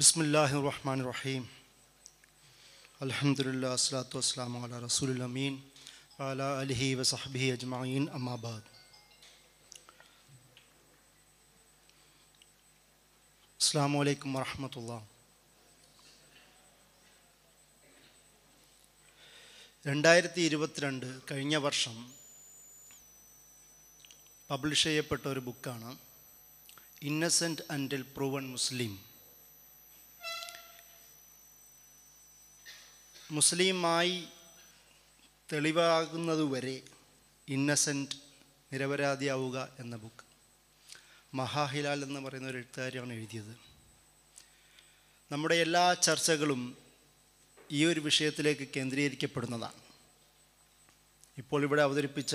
ബിസ്മില്ലാഹി റഹ്മാൻ റഹീം അലഹമുല്ല അസ്ലാത്തു വസ്സലാമു അല റസൂലുലമീൻ അല അലഹി വസഹബി അജ്മീൻ അമ്മാബാദ് അസ്സാം അലൈക്കും വറഹമത്തുള്ള രണ്ടായിരത്തി ഇരുപത്തിരണ്ട് കഴിഞ്ഞ വർഷം പബ്ലിഷ് ചെയ്യപ്പെട്ട ഒരു ബുക്കാണ് ഇന്നസെൻറ്റ് ആൻഡിൽ പ്രൂവൺ മുസ്ലിം മുസ്ലിമായി തെളിവാകുന്നതുവരെ ഇന്നസെൻറ്റ് നിരപരാധിയാവുക എന്ന ബുക്ക് മഹാഹിലാൽ എന്ന് പറയുന്ന ഒരു എഴുത്തുകാരിയാണ് എഴുതിയത് നമ്മുടെ എല്ലാ ചർച്ചകളും ഈ ഒരു വിഷയത്തിലേക്ക് കേന്ദ്രീകരിക്കപ്പെടുന്നതാണ് ഇപ്പോൾ ഇവിടെ അവതരിപ്പിച്ച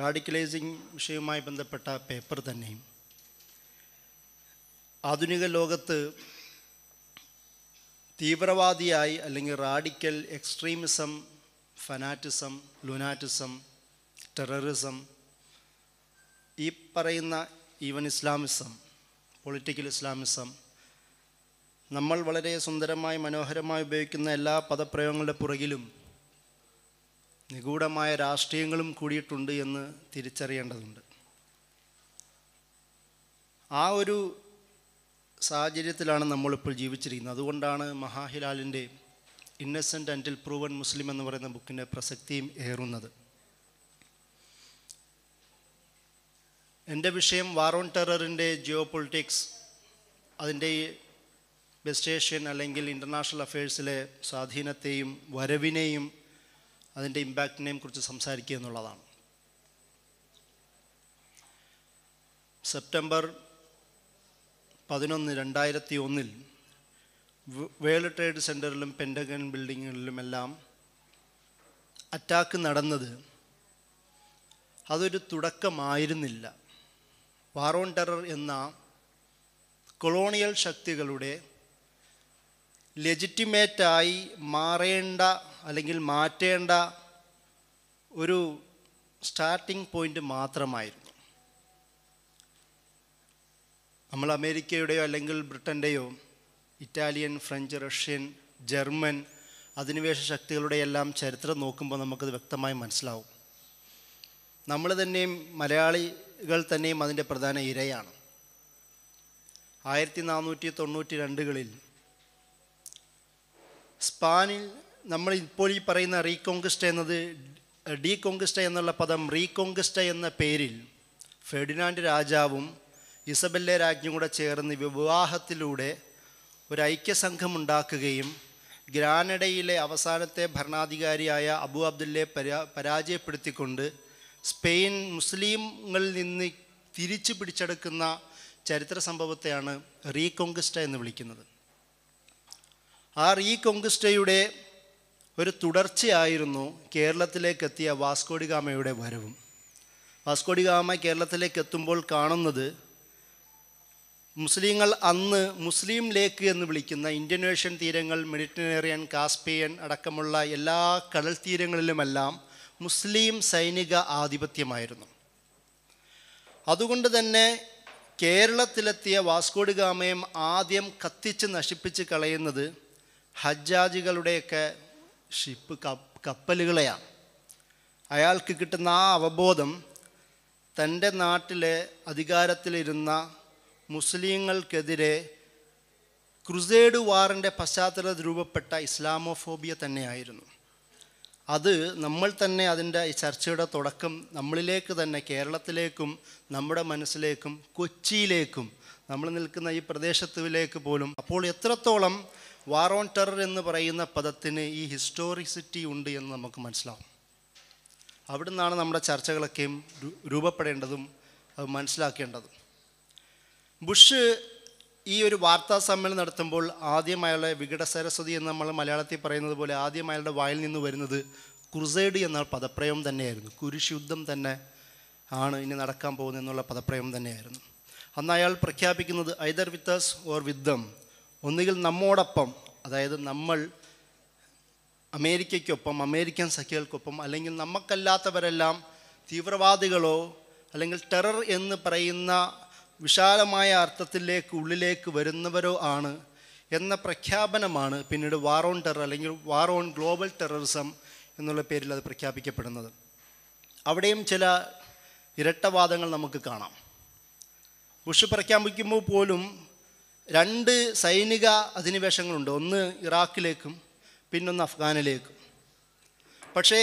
റാഡിക്കലൈസിങ് വിഷയവുമായി ബന്ധപ്പെട്ട പേപ്പർ തന്നെയും ആധുനിക ലോകത്ത് തീവ്രവാദിയായി അല്ലെങ്കിൽ radical extremism fanaticism lunatism terrorism ഈ പറയുന്ന ഈവൻ ഇസ്ലാമിസം പൊളിറ്റിക്കൽ ഇസ്ലാമിസം നമ്മൾ വളരെ സുന്ദരമായി മനോഹരമായി ഉപയോഗിക്കുന്ന എല്ലാ പദപ്രയോഗങ്ങളുടെ പുറകിലും നിഗൂഢമായ രാഷ്ട്രീയങ്ങളും കൂടിയിട്ടുണ്ട് എന്ന് തിരിച്ചറിയേണ്ടതുണ്ട് ആ ഒരു സാഹചര്യത്തിലാണ് നമ്മളിപ്പോൾ ജീവിച്ചിരിക്കുന്നത് അതുകൊണ്ടാണ് മഹാഹിലാലിൻ്റെ ഇന്നസെൻ്റ് ആൻഡിൽ പ്രൂവൻ മുസ്ലിം എന്ന് പറയുന്ന ബുക്കിൻ്റെ പ്രസക്തിയും ഏറുന്നത് എൻ്റെ വിഷയം ഓൺ ടെററിൻ്റെ ജിയോ പൊളിറ്റിക്സ് അതിൻ്റെ വെസ്റ്റ് ഏഷ്യൻ അല്ലെങ്കിൽ ഇൻ്റർനാഷണൽ അഫയേഴ്സിലെ സ്വാധീനത്തെയും വരവിനെയും അതിൻ്റെ ഇമ്പാക്റ്റിനെയും കുറിച്ച് സംസാരിക്കുക എന്നുള്ളതാണ് സെപ്റ്റംബർ പതിനൊന്ന് രണ്ടായിരത്തി ഒന്നിൽ വേൾഡ് ട്രേഡ് സെൻറ്ററിലും പെൻഡഗൻ ബിൽഡിങ്ങുകളിലുമെല്ലാം അറ്റാക്ക് നടന്നത് അതൊരു തുടക്കമായിരുന്നില്ല വാറോൺ ടെറർ എന്ന കൊളോണിയൽ ശക്തികളുടെ ലെജിറ്റിമേറ്റായി മാറേണ്ട അല്ലെങ്കിൽ മാറ്റേണ്ട ഒരു സ്റ്റാർട്ടിംഗ് പോയിൻ്റ് മാത്രമായിരുന്നു നമ്മൾ അമേരിക്കയുടെയോ അല്ലെങ്കിൽ ബ്രിട്ടൻ്റെയോ ഇറ്റാലിയൻ ഫ്രഞ്ച് റഷ്യൻ ജർമ്മൻ അധിനിവേശ ശക്തികളുടെ എല്ലാം ചരിത്രം നോക്കുമ്പോൾ നമുക്കത് വ്യക്തമായി മനസ്സിലാവും നമ്മൾ തന്നെയും മലയാളികൾ തന്നെയും അതിൻ്റെ പ്രധാന ഇരയാണ് ആയിരത്തി നാനൂറ്റി തൊണ്ണൂറ്റി രണ്ടുകളിൽ സ്പാനിൽ നമ്മൾ ഇപ്പോൾ ഈ പറയുന്ന റീകോങ്കിസ്റ്റ എന്നത് ഡീകോങ്കിസ്റ്റ എന്നുള്ള പദം റീകോങ്കിസ്റ്റ എന്ന പേരിൽ ഫെഡിനാൻഡ് രാജാവും ഇസബല്ലെ രാജ്ഞി കൂടെ ചേർന്ന് വിവാഹത്തിലൂടെ ഒരു ഐക്യസംഘം ഉണ്ടാക്കുകയും ഗ്രാനഡയിലെ അവസാനത്തെ ഭരണാധികാരിയായ അബു അബ്ദുല്ലെ പരാ പരാജയപ്പെടുത്തിക്കൊണ്ട് സ്പെയിൻ മുസ്ലിങ്ങളിൽ നിന്ന് തിരിച്ചു പിടിച്ചെടുക്കുന്ന ചരിത്ര സംഭവത്തെയാണ് റീകോങ്കിസ്റ്റ എന്ന് വിളിക്കുന്നത് ആ റീകോങ്കിസ്റ്റയുടെ ഒരു തുടർച്ചയായിരുന്നു കേരളത്തിലേക്കെത്തിയ വാസ്കോഡിഗാമയുടെ വരവും വാസ്കോഡിഗാമ കേരളത്തിലേക്ക് എത്തുമ്പോൾ കാണുന്നത് മുസ്ലിങ്ങൾ അന്ന് മുസ്ലിം ലേക്ക് എന്ന് വിളിക്കുന്ന ഇന്ത്യൻ ഓഷ്യൻ തീരങ്ങൾ മെഡിറ്ററേനിയൻ കാസ്പിയൻ അടക്കമുള്ള എല്ലാ കടൽ തീരങ്ങളിലുമെല്ലാം മുസ്ലിം സൈനിക ആധിപത്യമായിരുന്നു അതുകൊണ്ട് തന്നെ കേരളത്തിലെത്തിയ വാസ്കോഡ് ഗാമയം ആദ്യം കത്തിച്ച് നശിപ്പിച്ച് കളയുന്നത് ഹജ്ജാജികളുടെയൊക്കെ ഷിപ്പ് കപ്പലുകളെയാണ് അയാൾക്ക് കിട്ടുന്ന ആ അവബോധം തൻ്റെ നാട്ടിലെ അധികാരത്തിലിരുന്ന മുസ്ലിങ്ങൾക്കെതിരെ ക്രുസേഡ് വാറിൻ്റെ പശ്ചാത്തലത്തിൽ രൂപപ്പെട്ട ഇസ്ലാമോഫോബിയ തന്നെയായിരുന്നു അത് നമ്മൾ തന്നെ അതിൻ്റെ ഈ ചർച്ചയുടെ തുടക്കം നമ്മളിലേക്ക് തന്നെ കേരളത്തിലേക്കും നമ്മുടെ മനസ്സിലേക്കും കൊച്ചിയിലേക്കും നമ്മൾ നിൽക്കുന്ന ഈ പ്രദേശത്തിലേക്ക് പോലും അപ്പോൾ എത്രത്തോളം വാർ ഓൺ ടെറർ എന്ന് പറയുന്ന പദത്തിന് ഈ ഹിസ്റ്റോറിസിറ്റി ഉണ്ട് എന്ന് നമുക്ക് മനസ്സിലാവും അവിടുന്നാണ് നമ്മുടെ ചർച്ചകളൊക്കെയും രൂപപ്പെടേണ്ടതും അത് മനസ്സിലാക്കേണ്ടതും ബുഷ് ഈ ഒരു വാർത്താ സമ്മേളനം നടത്തുമ്പോൾ ആദ്യം അയാളെ വികട സരസ്വതി എന്ന് നമ്മൾ മലയാളത്തിൽ പറയുന്നത് പോലെ ആദ്യം അയാളുടെ വായിൽ നിന്ന് വരുന്നത് ക്രുസൈഡ് എന്ന പദപ്രയോഗം തന്നെയായിരുന്നു കുരിശുദ്ധം തന്നെ ആണ് ഇനി നടക്കാൻ പോകുന്നത് എന്നുള്ള പദപ്രയോഗം തന്നെയായിരുന്നു അന്ന് അയാൾ പ്രഖ്യാപിക്കുന്നത് either with us or with them ഒന്നുകിൽ നമ്മോടൊപ്പം അതായത് നമ്മൾ അമേരിക്കയ്ക്കൊപ്പം അമേരിക്കൻ സഖ്യകൾക്കൊപ്പം അല്ലെങ്കിൽ നമുക്കല്ലാത്തവരെല്ലാം തീവ്രവാദികളോ അല്ലെങ്കിൽ ടെറർ എന്ന് പറയുന്ന വിശാലമായ അർത്ഥത്തിലേക്ക് ഉള്ളിലേക്ക് വരുന്നവരോ ആണ് എന്ന പ്രഖ്യാപനമാണ് പിന്നീട് വാർ ഓൺ ടെറർ അല്ലെങ്കിൽ വാർ ഓൺ ഗ്ലോബൽ ടെററിസം എന്നുള്ള പേരിൽ അത് പ്രഖ്യാപിക്കപ്പെടുന്നത് അവിടെയും ചില ഇരട്ടവാദങ്ങൾ നമുക്ക് കാണാം ബുഷ് പ്രഖ്യാപിക്കുമ്പോൾ പോലും രണ്ട് സൈനിക അധിനിവേശങ്ങളുണ്ട് ഒന്ന് ഇറാഖിലേക്കും പിന്നൊന്ന് അഫ്ഗാനിലേക്കും പക്ഷേ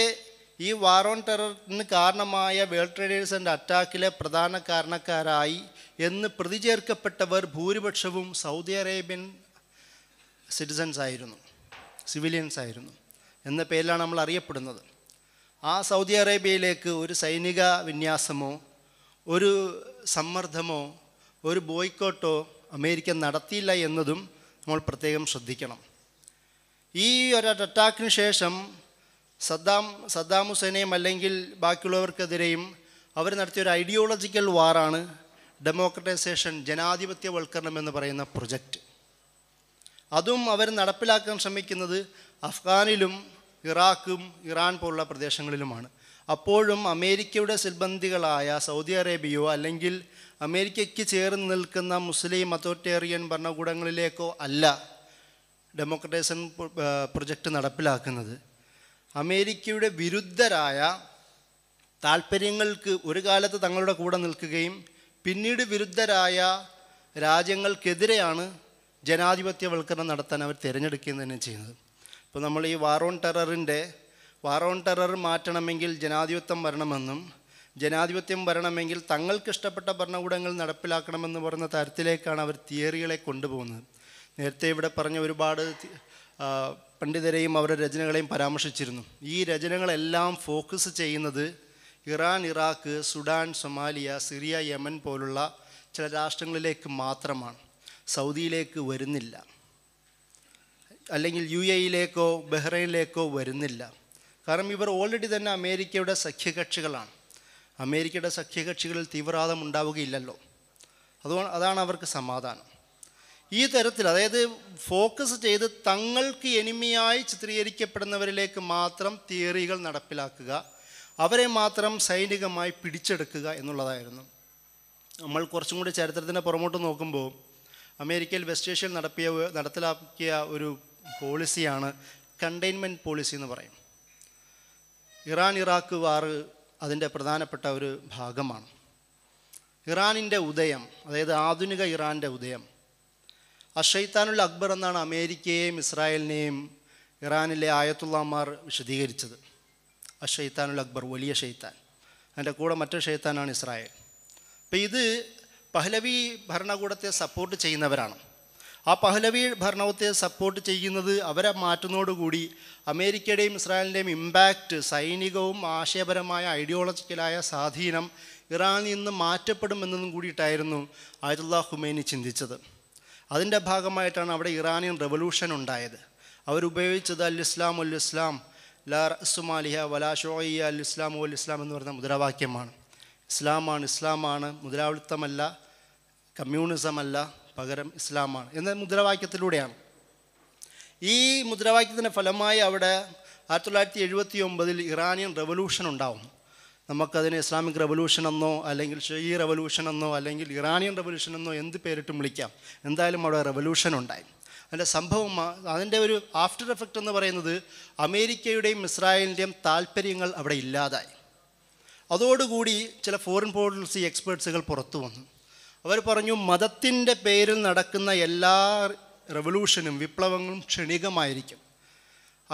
ഈ വാർ ഓൺ ടെററിന് കാരണമായ വേൾഡ് ട്രേഡേഴ്സിൻ്റെ അറ്റാക്കിലെ പ്രധാന കാരണക്കാരായി എന്ന് പ്രതിചേർക്കപ്പെട്ടവർ ഭൂരിപക്ഷവും സൗദി അറേബ്യൻ സിറ്റിസൻസ് ആയിരുന്നു സിവിലിയൻസ് ആയിരുന്നു എന്ന പേരിലാണ് നമ്മൾ അറിയപ്പെടുന്നത് ആ സൗദി അറേബ്യയിലേക്ക് ഒരു സൈനിക വിന്യാസമോ ഒരു സമ്മർദ്ദമോ ഒരു ബോയ്ക്കോട്ടോ അമേരിക്ക നടത്തിയില്ല എന്നതും നമ്മൾ പ്രത്യേകം ശ്രദ്ധിക്കണം ഈ ഒരു അറ്റാക്കിന് ശേഷം സദ്ദാം സദ്ദാം ഹുസൈനെയും അല്ലെങ്കിൽ ബാക്കിയുള്ളവർക്കെതിരെയും അവർ നടത്തിയ ഒരു ഐഡിയോളജിക്കൽ വാറാണ് ഡെമോക്രട്ടൈസേഷൻ ജനാധിപത്യവൽക്കരണം എന്ന് പറയുന്ന പ്രൊജക്റ്റ് അതും അവർ നടപ്പിലാക്കാൻ ശ്രമിക്കുന്നത് അഫ്ഗാനിലും ഇറാഖും ഇറാൻ പോലുള്ള പ്രദേശങ്ങളിലുമാണ് അപ്പോഴും അമേരിക്കയുടെ സിൽബന്ധികളായ സൗദി അറേബ്യയോ അല്ലെങ്കിൽ അമേരിക്കയ്ക്ക് ചേർന്ന് നിൽക്കുന്ന മുസ്ലിം അതോറിറ്റേറിയൻ ഭരണകൂടങ്ങളിലേക്കോ അല്ല ഡെമോക്രട്ടൈസേഷൻ പ്രൊജക്റ്റ് നടപ്പിലാക്കുന്നത് അമേരിക്കയുടെ വിരുദ്ധരായ താല്പര്യങ്ങൾക്ക് ഒരു കാലത്ത് തങ്ങളുടെ കൂടെ നിൽക്കുകയും പിന്നീട് വിരുദ്ധരായ രാജ്യങ്ങൾക്കെതിരെയാണ് ജനാധിപത്യവൽക്കരണം നടത്താൻ അവർ തിരഞ്ഞെടുക്കുകയും തന്നെ ചെയ്യുന്നത് ഇപ്പോൾ നമ്മൾ ഈ വാറോൺ ടെററിൻ്റെ വാറോൺ ടെറർ മാറ്റണമെങ്കിൽ ജനാധിപത്യം വരണമെന്നും ജനാധിപത്യം വരണമെങ്കിൽ തങ്ങൾക്കിഷ്ടപ്പെട്ട ഭരണകൂടങ്ങൾ നടപ്പിലാക്കണമെന്ന് പറയുന്ന തരത്തിലേക്കാണ് അവർ തിയറികളെ കൊണ്ടുപോകുന്നത് നേരത്തെ ഇവിടെ പറഞ്ഞ ഒരുപാട് പണ്ഡിതരെയും അവരുടെ രചനകളെയും പരാമർശിച്ചിരുന്നു ഈ രചനകളെല്ലാം ഫോക്കസ് ചെയ്യുന്നത് Iran Iraq Sudan Somalia Syria Yemen പോലുള്ള ചില രാഷ്ട്രങ്ങളിലേക്ക് മാത്രമാണ് സൗദിയിലേക്ക് വരുന്നില്ല അല്ലെങ്കിൽ യു എയിലേക്കോ ബഹ്റൈനിലേക്കോ വരുന്നില്ല കാരണം ഇവർ ഓൾറെഡി തന്നെ അമേരിക്കയുടെ സഖ്യകക്ഷികളാണ് അമേരിക്കയുടെ സഖ്യകക്ഷികളിൽ തീവ്രവാദം ഉണ്ടാവുകയില്ലല്ലോ അതുകൊണ്ട് അതാണ് അവർക്ക് സമാധാനം ഈ തരത്തിൽ അതായത് ഫോക്കസ് ചെയ്ത് തങ്ങൾക്ക് എനിമിയായി ചിത്രീകരിക്കപ്പെടുന്നവരിലേക്ക് മാത്രം തിയറികൾ നടപ്പിലാക്കുക അവരെ മാത്രം സൈനികമായി പിടിച്ചെടുക്കുക എന്നുള്ളതായിരുന്നു നമ്മൾ കുറച്ചും കൂടി ചരിത്രത്തിൻ്റെ പുറമോട്ട് നോക്കുമ്പോൾ അമേരിക്കയിൽ വെസ്റ്റ് ഏഷ്യയിൽ നടപ്പിയ നടപ്പിലാക്കിയ ഒരു പോളിസിയാണ് കണ്ടെയ്ൻമെൻറ്റ് പോളിസി എന്ന് പറയും ഇറാൻ ഇറാഖ് വാർ അതിൻ്റെ പ്രധാനപ്പെട്ട ഒരു ഭാഗമാണ് ഇറാനിൻ്റെ ഉദയം അതായത് ആധുനിക ഇറാൻ്റെ ഉദയം അഷൈത്താനുൽ അക്ബർ എന്നാണ് അമേരിക്കയെയും ഇസ്രായേലിനെയും ഇറാനിലെ ആയത്തുള്ളമാർ വിശദീകരിച്ചത് അഷെയ്ത്താനുൽ അക്ബർ വലിയ ഷെയ്ത്താൻ അതിൻ്റെ കൂടെ മറ്റൊരു ഷെയ്ത്താനാണ് ഇസ്രായേൽ അപ്പോൾ ഇത് പഹ്ലവി ഭരണകൂടത്തെ സപ്പോർട്ട് ചെയ്യുന്നവരാണ് ആ പഹ്ലവി ഭരണകൂടത്തെ സപ്പോർട്ട് ചെയ്യുന്നത് അവരെ മാറ്റുന്നതോടുകൂടി അമേരിക്കയുടെയും ഇസ്രായേലിൻ്റെയും ഇമ്പാക്റ്റ് സൈനികവും ആശയപരമായ ഐഡിയോളജിക്കലായ സ്വാധീനം ഇറാനിൽ നിന്ന് മാറ്റപ്പെടുമെന്നതും കൂടിയിട്ടായിരുന്നു ആയതുല്ലാ ഹുമൈനി ചിന്തിച്ചത് അതിൻ്റെ ഭാഗമായിട്ടാണ് അവിടെ ഇറാനിയൻ റെവല്യൂഷൻ ഉണ്ടായത് അവരുപയോഗിച്ചത് അൽ ഇസ്ലാം ഇസ്ലാം ലാർ റസുമാലിഹ വലാ ഷോയ്യ അൽ ഇസ്ലാമു അൽ ഇസ്ലാം എന്ന് പറയുന്ന മുദ്രാവാക്യമാണ് ഇസ്ലാമാണ് ഇസ്ലാമാണ് കമ്മ്യൂണിസം കമ്മ്യൂണിസമല്ല പകരം ഇസ്ലാമാണ് എന്ന മുദ്രാവാക്യത്തിലൂടെയാണ് ഈ മുദ്രാവാക്യത്തിൻ്റെ ഫലമായി അവിടെ ആയിരത്തി തൊള്ളായിരത്തി എഴുപത്തി ഒമ്പതിൽ ഇറാനിയൻ റവല്യൂഷൻ ഉണ്ടാവും നമുക്കതിനെ ഇസ്ലാമിക് റവല്യൂഷൻ എന്നോ അല്ലെങ്കിൽ ഷെയ്യ റവല്യൂഷൻ എന്നോ അല്ലെങ്കിൽ ഇറാനിയൻ റവല്യൂഷൻ എന്നോ എന്ത് പേരിട്ടും വിളിക്കാം എന്തായാലും അവിടെ റവല്യൂഷൻ ഉണ്ടായി അതിൻ്റെ സംഭവം അതിൻ്റെ ഒരു ആഫ്റ്റർ എഫക്റ്റ് എന്ന് പറയുന്നത് അമേരിക്കയുടെയും ഇസ്രായേലിൻ്റെയും താല്പര്യങ്ങൾ അവിടെ ഇല്ലാതായി അതോടുകൂടി ചില ഫോറിൻ പോളിസി എക്സ്പേർട്സുകൾ പുറത്തു വന്നു അവർ പറഞ്ഞു മതത്തിൻ്റെ പേരിൽ നടക്കുന്ന എല്ലാ റെവല്യൂഷനും വിപ്ലവങ്ങളും ക്ഷണികമായിരിക്കും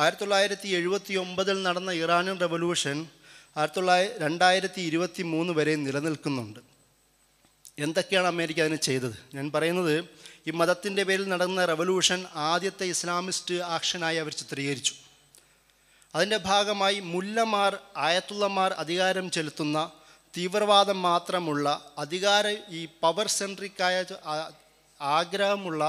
ആയിരത്തി തൊള്ളായിരത്തി എഴുപത്തി ഒമ്പതിൽ നടന്ന ഇറാനിയൻ റെവല്യൂഷൻ ആയിരത്തി തൊള്ളായിരത്തി രണ്ടായിരത്തി ഇരുപത്തി മൂന്ന് വരെ നിലനിൽക്കുന്നുണ്ട് എന്തൊക്കെയാണ് അമേരിക്ക അതിന് ചെയ്തത് ഞാൻ പറയുന്നത് ഈ മതത്തിൻ്റെ പേരിൽ നടന്ന റവല്യൂഷൻ ആദ്യത്തെ ഇസ്ലാമിസ്റ്റ് ആക്ഷനായി അവർ ചിത്രീകരിച്ചു അതിൻ്റെ ഭാഗമായി മുല്ലമാർ ആയത്തുള്ളമാർ അധികാരം ചെലുത്തുന്ന തീവ്രവാദം മാത്രമുള്ള അധികാര ഈ പവർ സെൻട്രിക്കായ ആഗ്രഹമുള്ള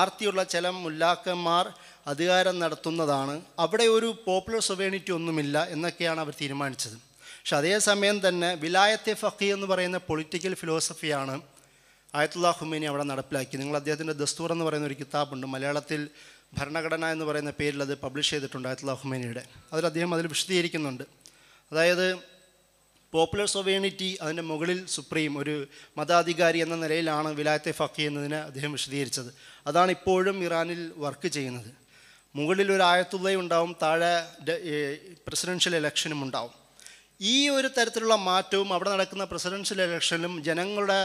ആർത്തിയുള്ള ചില മുല്ലാക്കന്മാർ അധികാരം നടത്തുന്നതാണ് അവിടെ ഒരു പോപ്പുലർ സൊവേണിറ്റി ഒന്നുമില്ല എന്നൊക്കെയാണ് അവർ തീരുമാനിച്ചത് പക്ഷെ അതേസമയം തന്നെ വിലായത്തെ ഫക്കി എന്ന് പറയുന്ന പൊളിറ്റിക്കൽ ഫിലോസഫിയാണ് ആയത്തുള്ള ഹുമേനി അവിടെ നടപ്പിലാക്കി നിങ്ങൾ അദ്ദേഹത്തിൻ്റെ ദസ്തൂർ എന്ന് പറയുന്ന ഒരു കിതാബുണ്ട് മലയാളത്തിൽ ഭരണഘടന എന്ന് പറയുന്ന പേരിൽ അത് പബ്ലിഷ് ചെയ്തിട്ടുണ്ട് ആയത്തുള്ള ഹുമേനിയുടെ അതിൽ അദ്ദേഹം അതിൽ വിശദീകരിക്കുന്നുണ്ട് അതായത് പോപ്പുലർ സൊവേണിറ്റി അതിൻ്റെ മുകളിൽ സുപ്രീം ഒരു മതാധികാരി എന്ന നിലയിലാണ് വിലായത്തെ ഫക്കി എന്നതിന് അദ്ദേഹം വിശദീകരിച്ചത് അതാണ് ഇപ്പോഴും ഇറാനിൽ വർക്ക് ചെയ്യുന്നത് മുകളിൽ ഒരു ആയത്തുള്ളയും ഉണ്ടാവും താഴെ പ്രസിഡൻഷ്യൽ ഇലക്ഷനും ഉണ്ടാവും ഈ ഒരു തരത്തിലുള്ള മാറ്റവും അവിടെ നടക്കുന്ന പ്രസിഡൻഷ്യൽ ഇലക്ഷനിലും ജനങ്ങളുടെ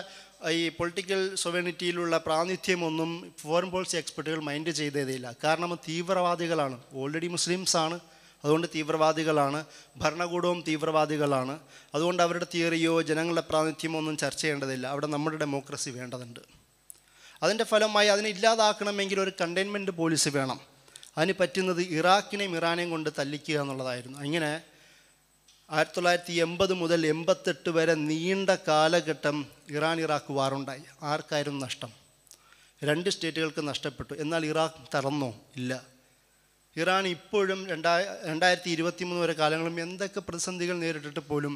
ഈ പൊളിറ്റിക്കൽ സൊവേണിറ്റിയിലുള്ള പ്രാതിനിധ്യമൊന്നും ഫോറിൻ പോളിസി എക്സ്പെർട്ടുകൾ മൈൻഡ് ചെയ്തതേയില്ല കാരണം തീവ്രവാദികളാണ് ഓൾറെഡി മുസ്ലിംസാണ് അതുകൊണ്ട് തീവ്രവാദികളാണ് ഭരണകൂടവും തീവ്രവാദികളാണ് അതുകൊണ്ട് അവരുടെ തിയറിയോ ജനങ്ങളുടെ പ്രാതിനിധ്യമോ ഒന്നും ചർച്ച ചെയ്യേണ്ടതില്ല അവിടെ നമ്മുടെ ഡെമോക്രസി വേണ്ടതുണ്ട് അതിൻ്റെ ഫലമായി അതിനെ ഇല്ലാതാക്കണമെങ്കിൽ ഒരു കണ്ടെയ്ൻമെൻറ്റ് പോളിസി വേണം അതിന് പറ്റുന്നത് ഇറാഖിനെയും ഇറാനെയും കൊണ്ട് തല്ലിക്കുക എന്നുള്ളതായിരുന്നു അങ്ങനെ ആയിരത്തി തൊള്ളായിരത്തി എൺപത് മുതൽ എൺപത്തെട്ട് വരെ നീണ്ട കാലഘട്ടം ഇറാൻ ഇറാഖ് വാറുണ്ടായി ആർക്കായിരുന്നു നഷ്ടം രണ്ട് സ്റ്റേറ്റുകൾക്ക് നഷ്ടപ്പെട്ടു എന്നാൽ ഇറാഖ് തറന്നോ ഇല്ല ഇറാൻ ഇപ്പോഴും രണ്ടാ രണ്ടായിരത്തി ഇരുപത്തി മൂന്ന് വരെ കാലങ്ങളും എന്തൊക്കെ പ്രതിസന്ധികൾ നേരിട്ടിട്ട് പോലും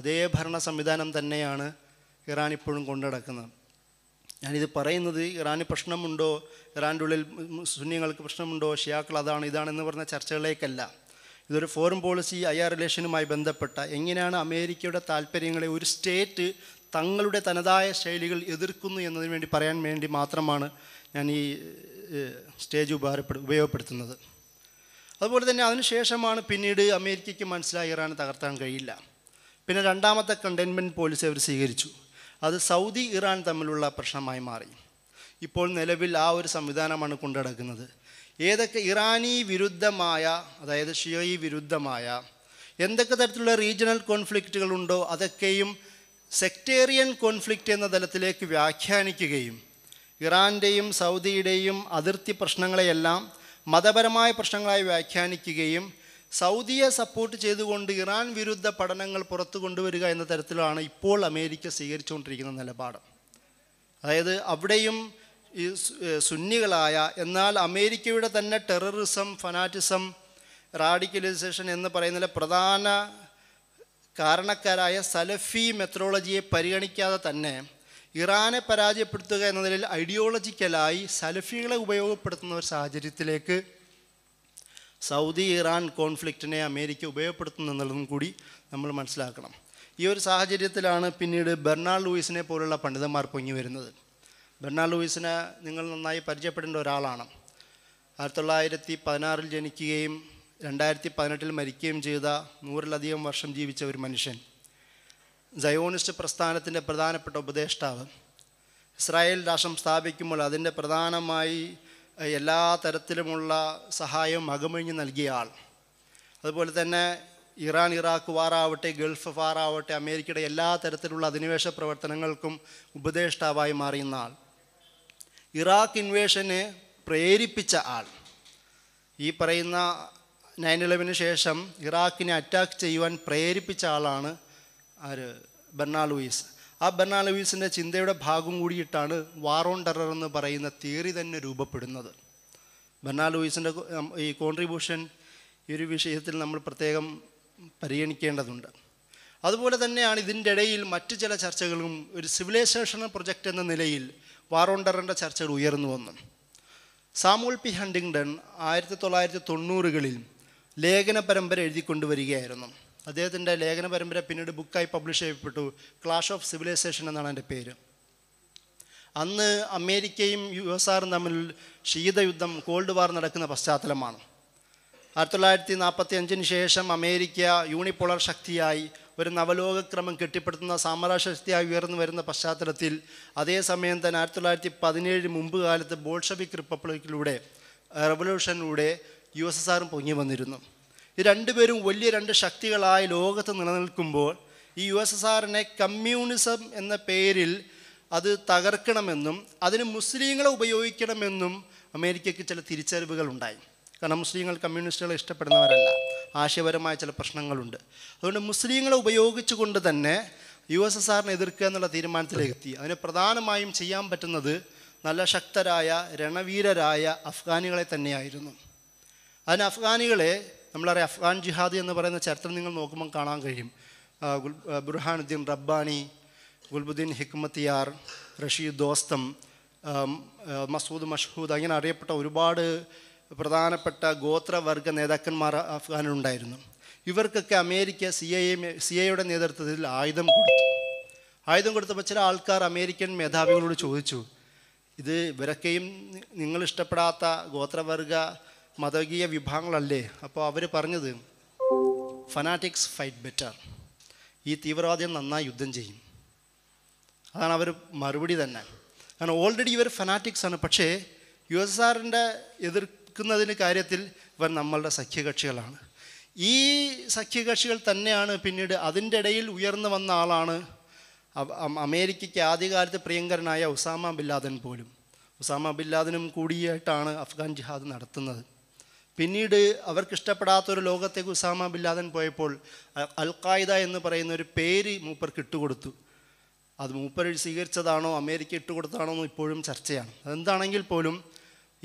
അതേ ഭരണ സംവിധാനം തന്നെയാണ് ഇറാൻ ഇപ്പോഴും കൊണ്ടു നടക്കുന്നത് ഞാനിത് പറയുന്നത് ഇറാന് പ്രശ്നമുണ്ടോ ഇറാൻ്റെ ഉള്ളിൽ സുന്യങ്ങൾക്ക് പ്രശ്നമുണ്ടോ ഷിയാക്കൾ അതാണ് ഇതാണെന്ന് പറഞ്ഞ ചർച്ചകളിലേക്കല്ല ഇതൊരു ഫോറിൻ പോളിസി ഐ ആർ റിലേഷനുമായി ബന്ധപ്പെട്ട എങ്ങനെയാണ് അമേരിക്കയുടെ താല്പര്യങ്ങളെ ഒരു സ്റ്റേറ്റ് തങ്ങളുടെ തനതായ ശൈലികൾ എതിർക്കുന്നു എന്നതിന് വേണ്ടി പറയാൻ വേണ്ടി മാത്രമാണ് ഞാൻ ഈ സ്റ്റേജ് ഉപകാരപ്പെടു ഉപയോഗപ്പെടുത്തുന്നത് അതുപോലെ തന്നെ അതിനുശേഷമാണ് പിന്നീട് അമേരിക്കയ്ക്ക് മനസ്സിലായി ഇറാൻ തകർത്താൻ കഴിയില്ല പിന്നെ രണ്ടാമത്തെ കണ്ടെയ്ൻമെൻറ്റ് പോളിസി അവർ സ്വീകരിച്ചു അത് സൗദി ഇറാൻ തമ്മിലുള്ള പ്രശ്നമായി മാറി ഇപ്പോൾ നിലവിൽ ആ ഒരു സംവിധാനമാണ് കൊണ്ടുനടക്കുന്നത് ഏതൊക്കെ ഇറാനി വിരുദ്ധമായ അതായത് ഷിയോയി വിരുദ്ധമായ എന്തൊക്കെ തരത്തിലുള്ള റീജിയണൽ കോൺഫ്ലിക്റ്റുകൾ ഉണ്ടോ അതൊക്കെയും സെക്ടേറിയൻ കോൺഫ്ലിക്റ്റ് എന്ന തലത്തിലേക്ക് വ്യാഖ്യാനിക്കുകയും ഇറാൻ്റെയും സൗദിയുടെയും അതിർത്തി പ്രശ്നങ്ങളെയെല്ലാം മതപരമായ പ്രശ്നങ്ങളായി വ്യാഖ്യാനിക്കുകയും സൗദിയെ സപ്പോർട്ട് ചെയ്തുകൊണ്ട് ഇറാൻ വിരുദ്ധ പഠനങ്ങൾ പുറത്തു കൊണ്ടുവരിക എന്ന തരത്തിലാണ് ഇപ്പോൾ അമേരിക്ക സ്വീകരിച്ചുകൊണ്ടിരിക്കുന്ന നിലപാട് അതായത് അവിടെയും ഈ സുന്നികളായ എന്നാൽ അമേരിക്കയുടെ തന്നെ ടെററിസം ഫനാറ്റിസം റാഡിക്കലൈസേഷൻ എന്ന് പറയുന്നതിലെ പ്രധാന കാരണക്കാരായ സലഫി മെത്രോളജിയെ പരിഗണിക്കാതെ തന്നെ ഇറാനെ പരാജയപ്പെടുത്തുക എന്ന നിലയിൽ ഐഡിയോളജിക്കലായി സലഫികളെ ഉപയോഗപ്പെടുത്തുന്ന ഒരു സാഹചര്യത്തിലേക്ക് സൗദി ഇറാൻ കോൺഫ്ലിക്റ്റിനെ അമേരിക്ക ഉപയോഗപ്പെടുത്തുന്നു കൂടി നമ്മൾ മനസ്സിലാക്കണം ഈ ഒരു സാഹചര്യത്തിലാണ് പിന്നീട് ബെർണാൾ ലൂയിസിനെ പോലുള്ള പണ്ഡിതന്മാർ പൊങ്ങി വരുന്നത് ബെർണാ ലൂയിസിന് നിങ്ങൾ നന്നായി പരിചയപ്പെടേണ്ട ഒരാളാണ് ആയിരത്തി തൊള്ളായിരത്തി പതിനാറിൽ ജനിക്കുകയും രണ്ടായിരത്തി പതിനെട്ടിൽ മരിക്കുകയും ചെയ്ത നൂറിലധികം വർഷം ജീവിച്ച ഒരു മനുഷ്യൻ സയോണിസ്റ്റ് പ്രസ്ഥാനത്തിൻ്റെ പ്രധാനപ്പെട്ട ഉപദേഷ്ടാവ് ഇസ്രായേൽ രാഷ്ട്രം സ്ഥാപിക്കുമ്പോൾ അതിൻ്റെ പ്രധാനമായി എല്ലാ തരത്തിലുമുള്ള സഹായം അകമഴിഞ്ഞ് നൽകിയ ആൾ അതുപോലെ തന്നെ ഇറാൻ ഇറാഖ് വാറാവട്ടെ ഗൾഫ് വാറാവട്ടെ അമേരിക്കയുടെ എല്ലാ തരത്തിലുള്ള അധിനിവേശ പ്രവർത്തനങ്ങൾക്കും ഉപദേഷ്ടാവായി മാറിയുന്ന ആൾ ഇറാഖ് ഇൻവേഷന് പ്രേരിപ്പിച്ച ആൾ ഈ പറയുന്ന നയൻ ഇലവന് ശേഷം ഇറാഖിനെ അറ്റാക്ക് ചെയ്യുവാൻ പ്രേരിപ്പിച്ച ആളാണ് ആര് ബെർണാലൂയിസ് ആ ബെർണാലൂയിസിൻ്റെ ചിന്തയുടെ ഭാഗം കൂടിയിട്ടാണ് വാർ ഓൺ ടെറർ എന്ന് പറയുന്ന തിയറി തന്നെ രൂപപ്പെടുന്നത് ബെർണാലൂയിസിൻ്റെ ഈ കോൺട്രിബ്യൂഷൻ ഈ ഒരു വിഷയത്തിൽ നമ്മൾ പ്രത്യേകം പരിഗണിക്കേണ്ടതുണ്ട് അതുപോലെ തന്നെയാണ് ഇതിൻ്റെ ഇടയിൽ മറ്റു ചില ചർച്ചകളും ഒരു സിവിലൈസേഷണൽ പ്രൊജക്റ്റ് എന്ന നിലയിൽ വാറോണ്ടറിൻ്റെ ചർച്ചകൾ ഉയർന്നു വന്നു സാമുൽ പി ഹണ്ടിങ്ടൺ ആയിരത്തി തൊള്ളായിരത്തി തൊണ്ണൂറുകളിൽ ലേഖന പരമ്പര എഴുതിക്കൊണ്ടുവരികയായിരുന്നു അദ്ദേഹത്തിൻ്റെ ലേഖന പരമ്പര പിന്നീട് ബുക്കായി പബ്ലിഷ് ചെയ്യപ്പെട്ടു ക്ലാഷ് ഓഫ് സിവിലൈസേഷൻ എന്നാണ് എൻ്റെ പേര് അന്ന് അമേരിക്കയും യു എസ് ആറും തമ്മിൽ ശീതയുദ്ധം കോൾഡ് വാർ നടക്കുന്ന പശ്ചാത്തലമാണ് ആയിരത്തി തൊള്ളായിരത്തി നാൽപ്പത്തി അഞ്ചിന് ശേഷം അമേരിക്ക യൂണിപോളർ ശക്തിയായി ഒരു നവലോകക്രമം കെട്ടിപ്പടുത്തുന്ന സാമ്രാജ്യശക്തിയായി ഉയർന്നു വരുന്ന പശ്ചാത്തലത്തിൽ അതേസമയം തന്നെ ആയിരത്തി തൊള്ളായിരത്തി പതിനേഴ് മുമ്പ് കാലത്ത് ബോൾഷബിക് റിപ്പബ്ലിക്കിലൂടെ റവല്യൂഷനിലൂടെ യു എസ് എസ് ആറും പൊങ്ങി വന്നിരുന്നു ഈ രണ്ടുപേരും വലിയ രണ്ട് ശക്തികളായി ലോകത്ത് നിലനിൽക്കുമ്പോൾ ഈ യു എസ് എസ് ആറിനെ കമ്മ്യൂണിസം എന്ന പേരിൽ അത് തകർക്കണമെന്നും അതിന് മുസ്ലിങ്ങളെ ഉപയോഗിക്കണമെന്നും അമേരിക്കയ്ക്ക് ചില തിരിച്ചറിവുകൾ ഉണ്ടായി കാരണം മുസ്ലിങ്ങൾ കമ്മ്യൂണിസ്റ്റുകളെ ഇഷ്ടപ്പെടുന്നവരല്ല ആശയപരമായ ചില പ്രശ്നങ്ങളുണ്ട് അതുകൊണ്ട് മുസ്ലിങ്ങളെ ഉപയോഗിച്ചുകൊണ്ട് തന്നെ യു എസ് എസ് ആറിനെ എതിർക്കുക എന്നുള്ള തീരുമാനത്തിലേക്ക് എത്തി അതിന് പ്രധാനമായും ചെയ്യാൻ പറ്റുന്നത് നല്ല ശക്തരായ രണവീരരായ അഫ്ഗാനികളെ തന്നെയായിരുന്നു അതിന് അഫ്ഗാനികളെ നമ്മളറിയാം അഫ്ഗാൻ ജിഹാദി എന്ന് പറയുന്ന ചരിത്രം നിങ്ങൾ നോക്കുമ്പോൾ കാണാൻ കഴിയും ഗുൽ ബുർഹാനുദ്ദീൻ റബ്ബാനി ഗുൽബുദ്ദീൻ ഹിക്മത്തിയാർ റഷീദ് ദോസ്തം മസൂദ് മഷ്ഹൂദ് അങ്ങനെ അറിയപ്പെട്ട ഒരുപാട് പ്രധാനപ്പെട്ട ഗോത്രവർഗ നേതാക്കന്മാർ അഫ്ഗാനിലുണ്ടായിരുന്നു ഇവർക്കൊക്കെ അമേരിക്ക സി ഐ സി ഐയുടെ നേതൃത്വത്തിൽ ആയുധം കൊടുത്തു ആയുധം കൊടുത്തപ്പോൾ ചില ആൾക്കാർ അമേരിക്കൻ മേധാവികളോട് ചോദിച്ചു ഇത് ഇവരൊക്കെയും നിങ്ങൾ ഇഷ്ടപ്പെടാത്ത ഗോത്രവർഗ മതകീയ വിഭാഗങ്ങളല്ലേ അപ്പോൾ അവർ പറഞ്ഞത് ഫനാറ്റിക്സ് ഫൈറ്റ് ബെറ്റർ ഈ തീവ്രവാദികൾ നന്നായി യുദ്ധം ചെയ്യും അതാണ് അവർ മറുപടി തന്നെ കാരണം ഓൾറെഡി ഇവർ ഫനാറ്റിക്സ് ആണ് പക്ഷേ യു എസ് ആറിൻ്റെ എതിർ നിൽക്കുന്നതിന് കാര്യത്തിൽ ഇവർ നമ്മളുടെ സഖ്യകക്ഷികളാണ് ഈ സഖ്യകക്ഷികൾ തന്നെയാണ് പിന്നീട് അതിൻ്റെ ഇടയിൽ ഉയർന്നു വന്ന ആളാണ് അമേരിക്കയ്ക്ക് ആദ്യകാലത്ത് പ്രിയങ്കരനായ ഉസാമ ബില്ലാദൻ പോലും ഉസാമ ബില്ലാദനും കൂടിയായിട്ടാണ് അഫ്ഗാൻ ജിഹാദ് നടത്തുന്നത് പിന്നീട് അവർക്ക് ലോകത്തേക്ക് ഉസാമ ബില്ലാദൻ പോയപ്പോൾ അൽ ഖായിദ എന്ന് പറയുന്ന ഒരു പേര് മൂപ്പർക്ക് ഇട്ടുകൊടുത്തു അത് മൂപ്പർ സ്വീകരിച്ചതാണോ അമേരിക്ക ഇട്ടുകൊടുത്തതാണോ എന്ന് ഇപ്പോഴും ചർച്ചയാണ് അതെന്താണെങ്കിൽ പോലും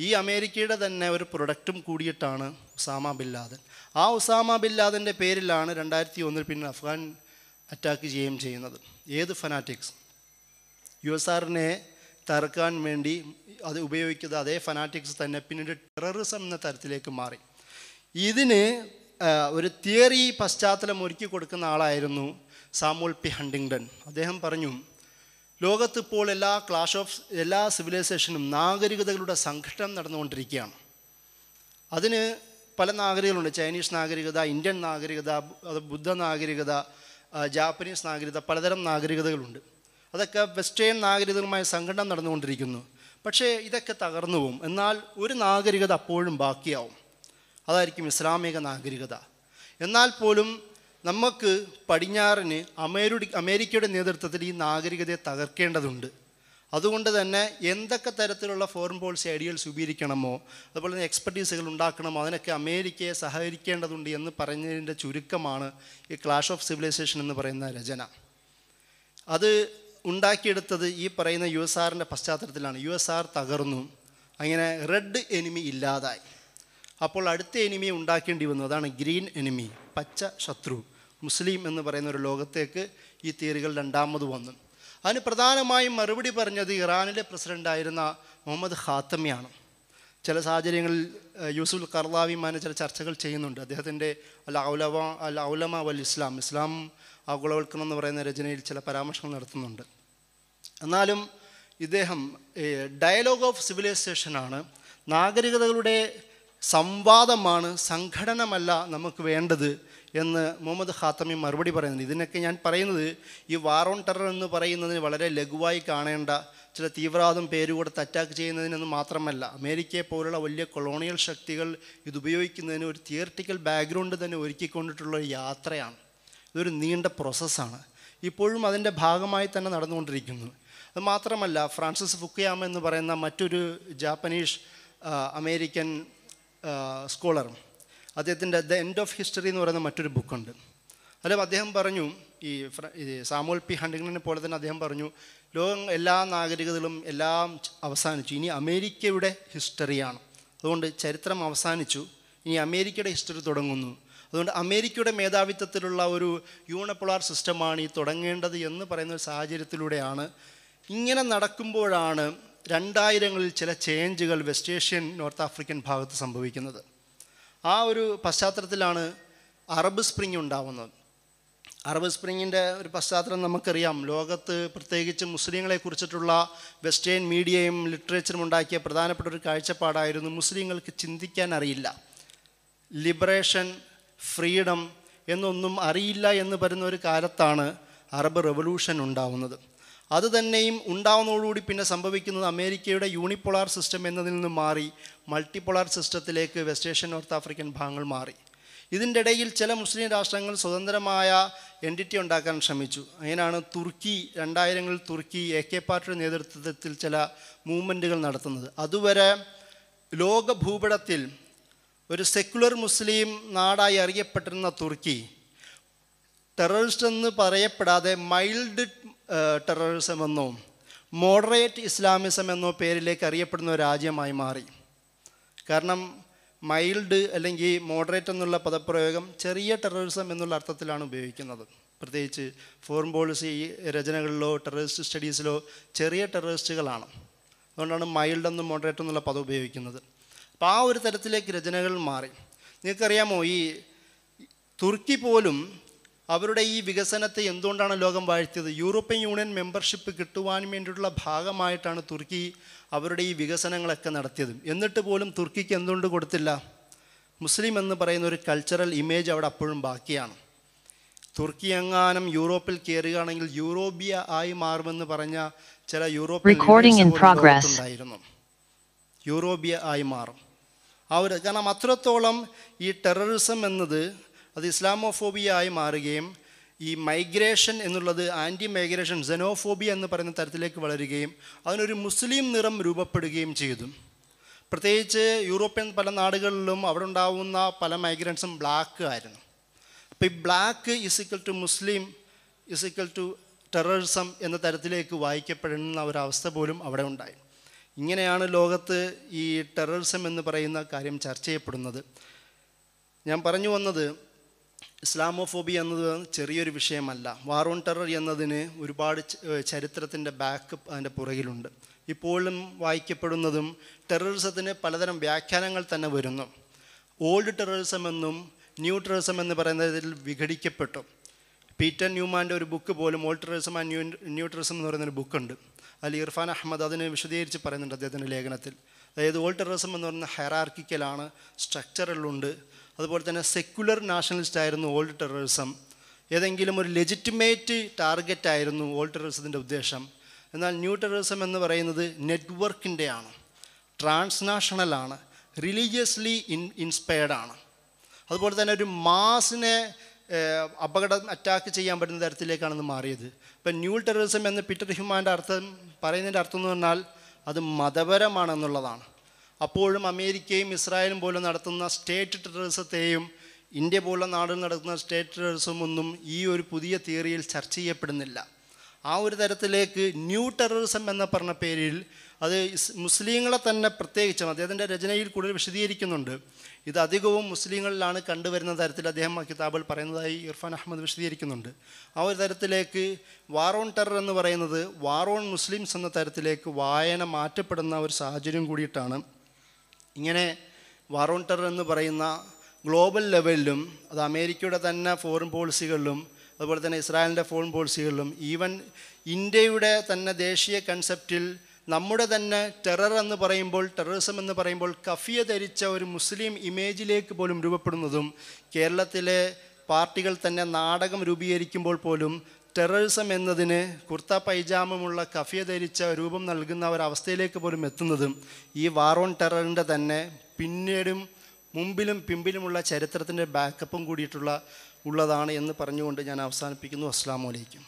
ഈ അമേരിക്കയുടെ തന്നെ ഒരു പ്രൊഡക്റ്റും കൂടിയിട്ടാണ് ഉസാമ ബില്ലാദൻ ആ ഉസാമ ബില്ലാദൻ്റെ പേരിലാണ് രണ്ടായിരത്തി ഒന്നിൽ പിന്നെ അഫ്ഗാൻ അറ്റാക്ക് ചെയ്യുകയും ചെയ്യുന്നത് ഏത് ഫനാറ്റിക്സ് യു എസ് ആറിനെ തറക്കാൻ വേണ്ടി അത് ഉപയോഗിക്കുന്ന അതേ ഫനാറ്റിക്സ് തന്നെ പിന്നീട് ടെററിസം എന്ന തരത്തിലേക്ക് മാറി ഇതിന് ഒരു തിയറി പശ്ചാത്തലം ഒരുക്കി കൊടുക്കുന്ന ആളായിരുന്നു സാമുൽ പി ഹണ്ടിങ്ടൺ അദ്ദേഹം പറഞ്ഞു ലോകത്ത് ഇപ്പോൾ എല്ലാ ക്ലാഷ് ഓഫ് എല്ലാ സിവിലൈസേഷനും നാഗരികതകളുടെ സംഘട്ടനം നടന്നുകൊണ്ടിരിക്കുകയാണ് അതിന് പല നാഗരികളുണ്ട് ചൈനീസ് നാഗരികത ഇന്ത്യൻ നാഗരികത ബുദ്ധ നാഗരികത ജാപ്പനീസ് നാഗരികത പലതരം നാഗരികതകളുണ്ട് അതൊക്കെ വെസ്റ്റേൺ നാഗരികതകളുമായ സംഘടന നടന്നുകൊണ്ടിരിക്കുന്നു പക്ഷേ ഇതൊക്കെ തകർന്നു പോകും എന്നാൽ ഒരു നാഗരികത അപ്പോഴും ബാക്കിയാവും അതായിരിക്കും ഇസ്ലാമിക നാഗരികത എന്നാൽ പോലും നമുക്ക് പടിഞ്ഞാറിന് അമേരുടി അമേരിക്കയുടെ നേതൃത്വത്തിൽ ഈ നാഗരികതയെ തകർക്കേണ്ടതുണ്ട് അതുകൊണ്ട് തന്നെ എന്തൊക്കെ തരത്തിലുള്ള ഫോറിൻ പോളിസി ഐഡിയൽ സ്വീകരിക്കണമോ അതുപോലെ തന്നെ എക്സ്പെർട്ടീസുകൾ ഉണ്ടാക്കണമോ അതിനൊക്കെ അമേരിക്കയെ സഹകരിക്കേണ്ടതുണ്ട് എന്ന് പറഞ്ഞതിൻ്റെ ചുരുക്കമാണ് ഈ ക്ലാഷ് ഓഫ് സിവിലൈസേഷൻ എന്ന് പറയുന്ന രചന അത് ഉണ്ടാക്കിയെടുത്തത് ഈ പറയുന്ന യു എസ് ആറിൻ്റെ പശ്ചാത്തലത്തിലാണ് യു എസ് ആർ തകർന്നു അങ്ങനെ റെഡ് എനിമി ഇല്ലാതായി അപ്പോൾ അടുത്ത എനിമിയെ ഉണ്ടാക്കേണ്ടി വന്നു അതാണ് ഗ്രീൻ എനിമി പച്ച ശത്രു മുസ്ലിം എന്ന് പറയുന്ന ഒരു ലോകത്തേക്ക് ഈ തിയറികൾ രണ്ടാമത് വന്നു അതിന് പ്രധാനമായും മറുപടി പറഞ്ഞത് ഇറാനിലെ പ്രസിഡൻ്റായിരുന്ന മുഹമ്മദ് ഖാത്തമിയാണ് ചില സാഹചര്യങ്ങളിൽ യൂസുൽ കർലാവിമാനെ ചില ചർച്ചകൾ ചെയ്യുന്നുണ്ട് അദ്ദേഹത്തിൻ്റെ അൽ ഔലവ അൽ ഔലമ വൽ ഇസ്ലാം ഇസ്ലാം ആഗോളവൽക്കരണം എന്ന് പറയുന്ന രചനയിൽ ചില പരാമർശങ്ങൾ നടത്തുന്നുണ്ട് എന്നാലും ഇദ്ദേഹം ഡയലോഗ് ഓഫ് സിവിലൈസേഷനാണ് നാഗരികതകളുടെ സംവാദമാണ് സംഘടനമല്ല നമുക്ക് വേണ്ടത് എന്ന് മുഹമ്മദ് ഖാത്തമി മറുപടി പറയുന്നുണ്ട് ഇതിനൊക്കെ ഞാൻ പറയുന്നത് ഈ വാർ ഓൺ ടെറർ എന്ന് പറയുന്നതിന് വളരെ ലഘുവായി കാണേണ്ട ചില തീവ്രവാദം പേരുകൊടുത്ത് അറ്റാക്ക് ചെയ്യുന്നതിനൊന്നും മാത്രമല്ല അമേരിക്കയെ പോലുള്ള വലിയ കൊളോണിയൽ ശക്തികൾ ഇത് ഒരു തിയറിറ്റിക്കൽ ബാക്ക്ഗ്രൗണ്ട് തന്നെ ഒരുക്കിക്കൊണ്ടിട്ടുള്ള ഒരു യാത്രയാണ് ഇതൊരു നീണ്ട പ്രോസസ്സാണ് ഇപ്പോഴും അതിൻ്റെ ഭാഗമായി തന്നെ നടന്നുകൊണ്ടിരിക്കുന്നു അത് മാത്രമല്ല ഫ്രാൻസിസ് ഫുക്കയാമ എന്ന് പറയുന്ന മറ്റൊരു ജാപ്പനീഷ് അമേരിക്കൻ സ്കോളറും അദ്ദേഹത്തിൻ്റെ ദ എൻഡ് ഓഫ് ഹിസ്റ്ററി എന്ന് പറയുന്ന മറ്റൊരു ബുക്കുണ്ട് അതിൽ അദ്ദേഹം പറഞ്ഞു ഈ സാമുൽ പി ഹണ്ടിങ്ങിനെ പോലെ തന്നെ അദ്ദേഹം പറഞ്ഞു ലോകം എല്ലാ നാഗരികതകളും എല്ലാം അവസാനിച്ചു ഇനി അമേരിക്കയുടെ ഹിസ്റ്ററിയാണ് അതുകൊണ്ട് ചരിത്രം അവസാനിച്ചു ഇനി അമേരിക്കയുടെ ഹിസ്റ്ററി തുടങ്ങുന്നു അതുകൊണ്ട് അമേരിക്കയുടെ മേധാവിത്വത്തിലുള്ള ഒരു യൂണപ്പുളാർ സിസ്റ്റമാണ് ഈ തുടങ്ങേണ്ടത് എന്ന് പറയുന്ന ഒരു സാഹചര്യത്തിലൂടെയാണ് ഇങ്ങനെ നടക്കുമ്പോഴാണ് രണ്ടായിരങ്ങളിൽ ചില ചേഞ്ചുകൾ വെസ്റ്റേഷ്യൻ നോർത്ത് ആഫ്രിക്കൻ ഭാഗത്ത് സംഭവിക്കുന്നത് ആ ഒരു പശ്ചാത്തലത്തിലാണ് അറബ് സ്പ്രിംഗ് ഉണ്ടാവുന്നത് അറബ് സ്പ്രിങ്ങിൻ്റെ ഒരു പശ്ചാത്തലം നമുക്കറിയാം ലോകത്ത് പ്രത്യേകിച്ച് മുസ്ലിങ്ങളെ കുറിച്ചിട്ടുള്ള വെസ്റ്റേൺ മീഡിയയും ലിറ്ററേച്ചറും ഉണ്ടാക്കിയ പ്രധാനപ്പെട്ട ഒരു കാഴ്ചപ്പാടായിരുന്നു മുസ്ലിങ്ങൾക്ക് ചിന്തിക്കാൻ അറിയില്ല ലിബറേഷൻ ഫ്രീഡം എന്നൊന്നും അറിയില്ല എന്ന് വരുന്ന ഒരു കാലത്താണ് അറബ് റെവല്യൂഷൻ ഉണ്ടാവുന്നത് അതുതന്നെയും ഉണ്ടാവുന്നതോടുകൂടി പിന്നെ സംഭവിക്കുന്നത് അമേരിക്കയുടെ യൂണിപോളാർ സിസ്റ്റം എന്നതിൽ നിന്ന് മാറി മൾട്ടിപോളാർ സിസ്റ്റത്തിലേക്ക് വെസ്റ്റ് ഏഷ്യൻ നോർത്ത് ആഫ്രിക്കൻ ഭാഗങ്ങൾ മാറി ഇതിൻ്റെ ഇടയിൽ ചില മുസ്ലിം രാഷ്ട്രങ്ങൾ സ്വതന്ത്രമായ എൻറ്റിറ്റി ഉണ്ടാക്കാൻ ശ്രമിച്ചു അങ്ങനെയാണ് തുർക്കി രണ്ടായിരങ്ങളിൽ തുർക്കി എ കെ പാർട്ടിയുടെ നേതൃത്വത്തിൽ ചില മൂവ്മെൻറ്റുകൾ നടത്തുന്നത് അതുവരെ ലോക ഭൂപടത്തിൽ ഒരു സെക്കുലർ മുസ്ലിം നാടായി അറിയപ്പെട്ടിരുന്ന തുർക്കി ടെററിസ്റ്റ് എന്ന് പറയപ്പെടാതെ മൈൽഡ് ടെററിസം എന്നോ മോഡറേറ്റ് ഇസ്ലാമിസം എന്നോ പേരിലേക്ക് അറിയപ്പെടുന്ന ഒരു രാജ്യമായി മാറി കാരണം മൈൽഡ് അല്ലെങ്കിൽ മോഡറേറ്റ് എന്നുള്ള പദപ്രയോഗം ചെറിയ ടെററിസം എന്നുള്ള അർത്ഥത്തിലാണ് ഉപയോഗിക്കുന്നത് പ്രത്യേകിച്ച് ഫോറിൻ പോളിസി രചനകളിലോ ടെററിസ്റ്റ് സ്റ്റഡീസിലോ ചെറിയ ടെററിസ്റ്റുകളാണ് അതുകൊണ്ടാണ് മൈൽഡ് എന്നും മോഡറേറ്റ് എന്നുള്ള പദം ഉപയോഗിക്കുന്നത് അപ്പോൾ ആ ഒരു തരത്തിലേക്ക് രചനകൾ മാറി നിങ്ങൾക്കറിയാമോ ഈ തുർക്കി പോലും അവരുടെ ഈ വികസനത്തെ എന്തുകൊണ്ടാണ് ലോകം വാഴ്ത്തിയത് യൂറോപ്യൻ യൂണിയൻ മെമ്പർഷിപ്പ് കിട്ടുവാൻ വേണ്ടിയിട്ടുള്ള ഭാഗമായിട്ടാണ് തുർക്കി അവരുടെ ഈ വികസനങ്ങളൊക്കെ നടത്തിയത് എന്നിട്ട് പോലും തുർക്കിക്ക് എന്തുകൊണ്ട് കൊടുത്തില്ല മുസ്ലിം എന്ന് പറയുന്ന ഒരു കൾച്ചറൽ ഇമേജ് അവിടെ അപ്പോഴും ബാക്കിയാണ് തുർക്കി എങ്ങാനും യൂറോപ്പിൽ കയറുകയാണെങ്കിൽ യൂറോപ്യ ആയി മാറുമെന്ന് പറഞ്ഞ ചില യൂറോപ്യൻ ഉണ്ടായിരുന്നു യൂറോപ്യ ആയി മാറും അവർ കാരണം അത്രത്തോളം ഈ ടെററിസം എന്നത് അത് ആയി മാറുകയും ഈ മൈഗ്രേഷൻ എന്നുള്ളത് ആൻറ്റി മൈഗ്രേഷൻ സെനോഫോബിയ എന്ന് പറയുന്ന തരത്തിലേക്ക് വളരുകയും അതിനൊരു മുസ്ലിം നിറം രൂപപ്പെടുകയും ചെയ്തു പ്രത്യേകിച്ച് യൂറോപ്യൻ പല നാടുകളിലും അവിടെ ഉണ്ടാവുന്ന പല മൈഗ്രൻസും ബ്ലാക്ക് ആയിരുന്നു അപ്പോൾ ഈ black is equal to Muslim is equal to terrorism എന്ന തരത്തിലേക്ക് വായിക്കപ്പെടുന്ന ഒരവസ്ഥ പോലും അവിടെ ഉണ്ടായി ഇങ്ങനെയാണ് ലോകത്ത് ഈ ടെററിസം എന്ന് പറയുന്ന കാര്യം ചർച്ച ചെയ്യപ്പെടുന്നത് ഞാൻ പറഞ്ഞു വന്നത് ഇസ്ലാമോഫോബി എന്നത് ചെറിയൊരു വിഷയമല്ല വാർ ഓൺ ടെറർ എന്നതിന് ഒരുപാട് ചരിത്രത്തിൻ്റെ ബാക്ക് അതിൻ്റെ പുറകിലുണ്ട് ഇപ്പോഴും വായിക്കപ്പെടുന്നതും ടെററിസത്തിന് പലതരം വ്യാഖ്യാനങ്ങൾ തന്നെ വരുന്നു ഓൾഡ് ടെററിസം എന്നും ന്യൂ ടെററിസം എന്ന് പറയുന്നതിൽ വിഘടിക്കപ്പെട്ടു പീറ്റർ ന്യൂമാൻ്റെ ഒരു ബുക്ക് പോലും old terrorism and new new terrorism എന്ന് പറയുന്നൊരു ബുക്കുണ്ട് അതിൽ ഇർഫാൻ അഹമ്മദ് അതിനെ വിശദീകരിച്ച് പറയുന്നുണ്ട് അദ്ദേഹത്തിൻ്റെ ലേഖനത്തിൽ അതായത് ഓൾഡ് ടെററിസം എന്ന് പറയുന്ന ഹെറാർക്കിക്കലാണ് സ്ട്രക്ചറിലുണ്ട് അതുപോലെ തന്നെ സെക്യുലർ നാഷണലിസ്റ്റ് ആയിരുന്നു ഓൾഡ് ടെററിസം ഏതെങ്കിലും ഒരു ലെജിറ്റിമേറ്റ് ടാർഗറ്റ് ആയിരുന്നു ഓൾഡ് ടെററിസത്തിൻ്റെ ഉദ്ദേശം എന്നാൽ ന്യൂ ടെററിസം എന്ന് പറയുന്നത് നെറ്റ്വർക്കിൻ്റെയാണ് ട്രാൻസ്നാഷണലാണ് റിലീജിയസ്ലി ഇൻ ഇൻസ്പയർഡാണ് അതുപോലെ തന്നെ ഒരു മാസിനെ അപകടം അറ്റാക്ക് ചെയ്യാൻ പറ്റുന്ന തരത്തിലേക്കാണ് മാറിയത് ഇപ്പം ന്യൂ ടെററിസം എന്ന് പിറ്റർ ഹ്യൂമാൻ്റെ അർത്ഥം പറയുന്നതിൻ്റെ അർത്ഥം എന്ന് പറഞ്ഞാൽ അത് മതപരമാണെന്നുള്ളതാണ് അപ്പോഴും അമേരിക്കയും ഇസ്രായേലും പോലെ നടത്തുന്ന സ്റ്റേറ്റ് ടെററിസത്തെയും ഇന്ത്യ പോലുള്ള നാടുകൾ നടത്തുന്ന സ്റ്റേറ്റ് ടെററിസം ഒന്നും ഈ ഒരു പുതിയ തിയറിയിൽ ചർച്ച ചെയ്യപ്പെടുന്നില്ല ആ ഒരു തരത്തിലേക്ക് ന്യൂ ടെററിസം എന്ന പറഞ്ഞ പേരിൽ അത് മുസ്ലിങ്ങളെ തന്നെ പ്രത്യേകിച്ചും അദ്ദേഹത്തിൻ്റെ രചനയിൽ കൂടുതൽ വിശദീകരിക്കുന്നുണ്ട് ഇത് അധികവും മുസ്ലിങ്ങളിലാണ് കണ്ടുവരുന്ന തരത്തിൽ അദ്ദേഹം ആ കിതാബിൽ പറയുന്നതായി ഇർഫാൻ അഹമ്മദ് വിശദീകരിക്കുന്നുണ്ട് ആ ഒരു തരത്തിലേക്ക് വാറോൺ ടെറർ എന്ന് പറയുന്നത് വാറോൺ മുസ്ലിംസ് എന്ന തരത്തിലേക്ക് വായന മാറ്റപ്പെടുന്ന ഒരു സാഹചര്യം കൂടിയിട്ടാണ് ഇങ്ങനെ വാറോൺ എന്ന് പറയുന്ന ഗ്ലോബൽ ലെവലിലും അത് അമേരിക്കയുടെ തന്നെ ഫോറിൻ പോളിസികളിലും അതുപോലെ തന്നെ ഇസ്രായേലിൻ്റെ ഫോറിൻ പോളിസികളിലും ഈവൻ ഇന്ത്യയുടെ തന്നെ ദേശീയ കൺസെപ്റ്റിൽ നമ്മുടെ തന്നെ ടെറർ എന്ന് പറയുമ്പോൾ ടെററിസം എന്ന് പറയുമ്പോൾ കഫിയ ധരിച്ച ഒരു മുസ്ലിം ഇമേജിലേക്ക് പോലും രൂപപ്പെടുന്നതും കേരളത്തിലെ പാർട്ടികൾ തന്നെ നാടകം രൂപീകരിക്കുമ്പോൾ പോലും ടെററിസം എന്നതിന് കുർത്ത പൈജാമുള്ള കഫിയ ധരിച്ച രൂപം നൽകുന്ന ഒരവസ്ഥയിലേക്ക് പോലും എത്തുന്നതും ഈ വാർ ഓൺ ടെററിൻ്റെ തന്നെ പിന്നീടും മുമ്പിലും പിമ്പിലുമുള്ള ചരിത്രത്തിൻ്റെ ബാക്കപ്പും കൂടിയിട്ടുള്ള ഉള്ളതാണ് എന്ന് പറഞ്ഞുകൊണ്ട് ഞാൻ അവസാനിപ്പിക്കുന്നു അസ്സാം വലൈക്കും